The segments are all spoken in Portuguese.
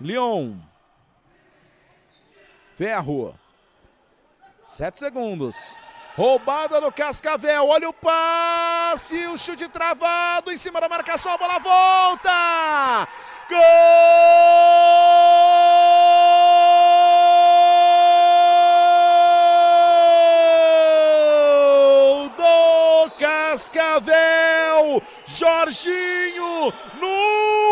Leon. Ferro. Sete segundos. Roubada do Cascavel. Olha o passe. O chute travado. Em cima da marcação. A bola volta. Gol do Cascavel. Jorginho no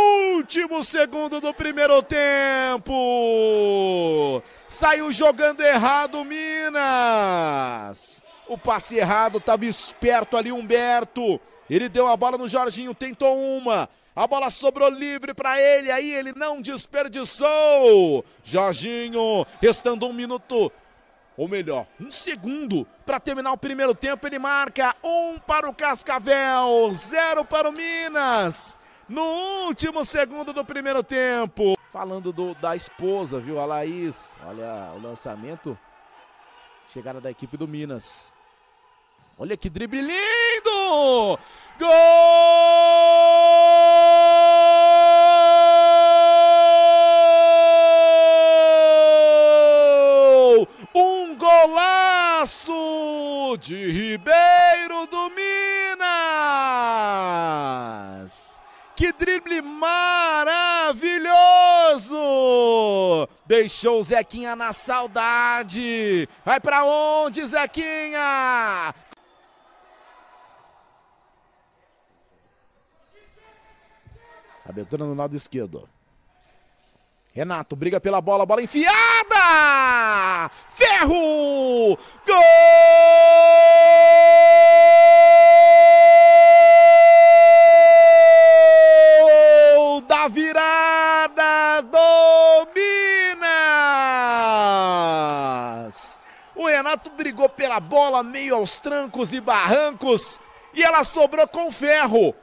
último segundo do primeiro tempo. Saiu jogando errado Minas. O passe errado, estava esperto ali Humberto. Ele deu a bola no Jorginho, tentou uma. A bola sobrou livre para ele, aí ele não desperdiçou. Jorginho, restando um minuto, ou melhor, um segundo para terminar o primeiro tempo. Ele marca um para o Cascavel, zero para o Minas no último segundo do primeiro tempo. Falando do, da esposa, viu, a Laís. Olha o lançamento. Chegada da equipe do Minas. Olha que drible lindo! Gol! Um golaço de Ribeiro do Que drible maravilhoso! Deixou o Zequinha na saudade. Vai para onde, Zequinha? Abertura no lado esquerdo. Renato briga pela bola, bola enfiada! Ferro! Gol! virada do Minas. O Renato brigou pela bola meio aos trancos e barrancos e ela sobrou com ferro.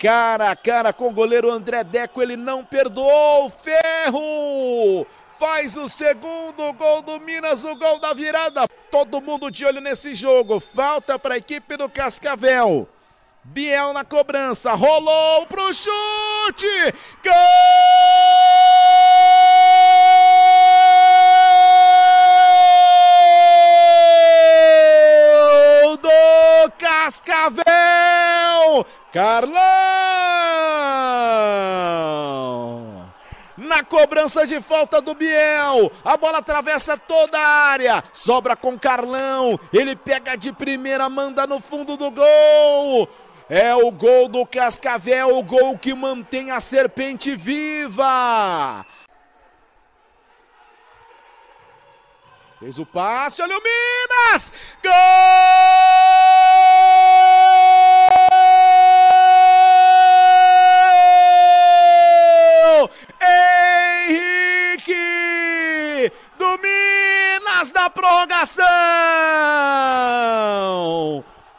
Cara a cara com o goleiro André Deco, ele não perdoou. Ferro faz o segundo gol do Minas, o gol da virada. Todo mundo de olho nesse jogo. Falta para a equipe do Cascavel. Biel na cobrança, rolou pro chute! Gol do Cascavel! Carlão! na cobrança de falta do Biel. A bola atravessa toda a área, sobra com Carlão. Ele pega de primeira, manda no fundo do gol. É o gol do Cascavel, o gol que mantém a serpente viva. Fez o passe, olha o Minas! Gol! Henrique do Minas na prorrogação!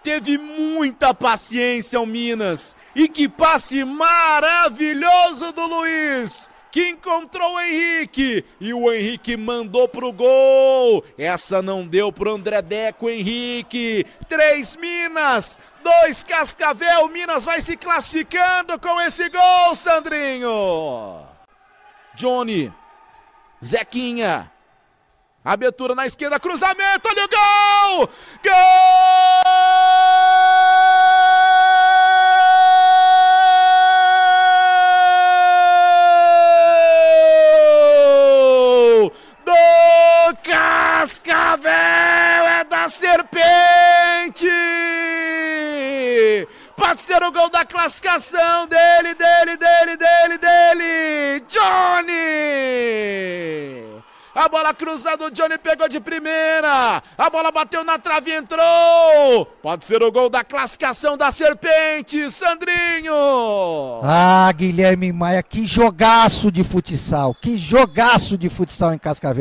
teve muita paciência o Minas. E que passe maravilhoso do Luiz! Que encontrou o Henrique e o Henrique mandou pro gol. Essa não deu pro André Deco, Henrique. Três Minas, dois Cascavel. Minas vai se classificando com esse gol, Sandrinho. Johnny, Zequinha, abertura na esquerda, cruzamento, olha o gol! Gol! Pode ser o gol da classificação dele, dele, dele, dele, dele! Johnny! A bola cruzada, o Johnny pegou de primeira. A bola bateu na trave e entrou. Pode ser o gol da classificação da Serpente, Sandrinho. Ah, Guilherme Maia, que jogaço de futsal. Que jogaço de futsal em Cascavel.